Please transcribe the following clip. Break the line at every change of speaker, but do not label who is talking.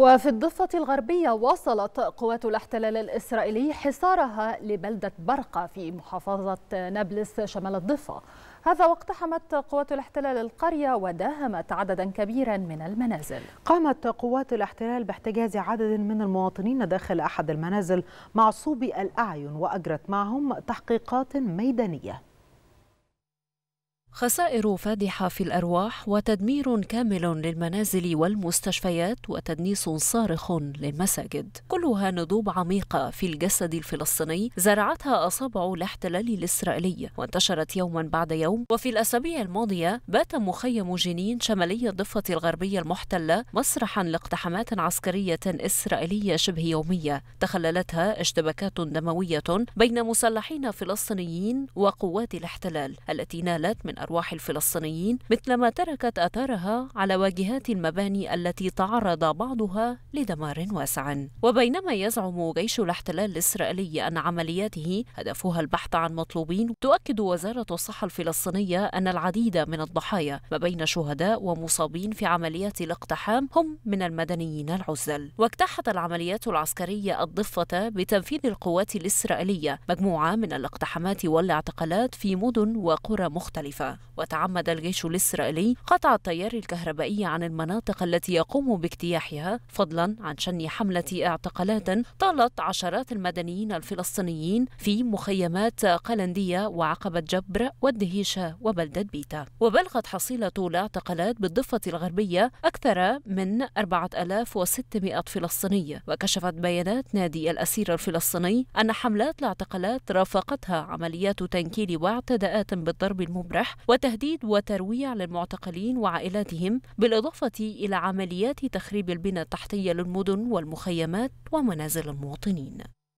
وفي الضفة الغربية واصلت قوات الاحتلال الإسرائيلي حصارها لبلدة برقة في محافظة نابلس شمال الضفة هذا واقتحمت قوات الاحتلال القرية وداهمت عددا كبيرا من المنازل
قامت قوات الاحتلال باحتجاز عدد من المواطنين داخل أحد المنازل معصوب الأعين وأجرت معهم تحقيقات ميدانية
خسائر فادحة في الأرواح وتدمير كامل للمنازل والمستشفيات وتدنيس صارخ للمساجد كلها ندوب عميقة في الجسد الفلسطيني زرعتها أصابع الاحتلال الإسرائيلي وانتشرت يوما بعد يوم وفي الأسابيع الماضية بات مخيم جنين شمالي الضفة الغربية المحتلة مسرحا لاقتحامات عسكرية إسرائيلية شبه يومية تخللتها اشتباكات دموية بين مسلحين فلسطينيين وقوات الاحتلال التي نالت من أرواح الفلسطينيين مثلما تركت أثارها على واجهات المباني التي تعرض بعضها لدمار واسع وبينما يزعم جيش الاحتلال الإسرائيلي أن عملياته هدفها البحث عن مطلوبين تؤكد وزارة الصحة الفلسطينية أن العديد من الضحايا ما بين شهداء ومصابين في عمليات الاقتحام هم من المدنيين العزل واجتاحت العمليات العسكرية الضفة بتنفيذ القوات الإسرائيلية مجموعة من الاقتحامات والاعتقالات في مدن وقرى مختلفة وتعمد الجيش الإسرائيلي قطع التيار الكهربائي عن المناطق التي يقوم باجتياحها فضلا عن شن حملة اعتقالات طالت عشرات المدنيين الفلسطينيين في مخيمات قلندية وعقبة جبر والدهيشة وبلدة بيتا وبلغت حصيلة الاعتقالات بالضفة الغربية أكثر من 4600 فلسطيني وكشفت بيانات نادي الأسير الفلسطيني أن حملات الاعتقالات رافقتها عمليات تنكيل واعتداءات بالضرب المبرح وتهديد وترويع للمعتقلين وعائلاتهم بالإضافة إلى عمليات تخريب البنى التحتية للمدن والمخيمات ومنازل المواطنين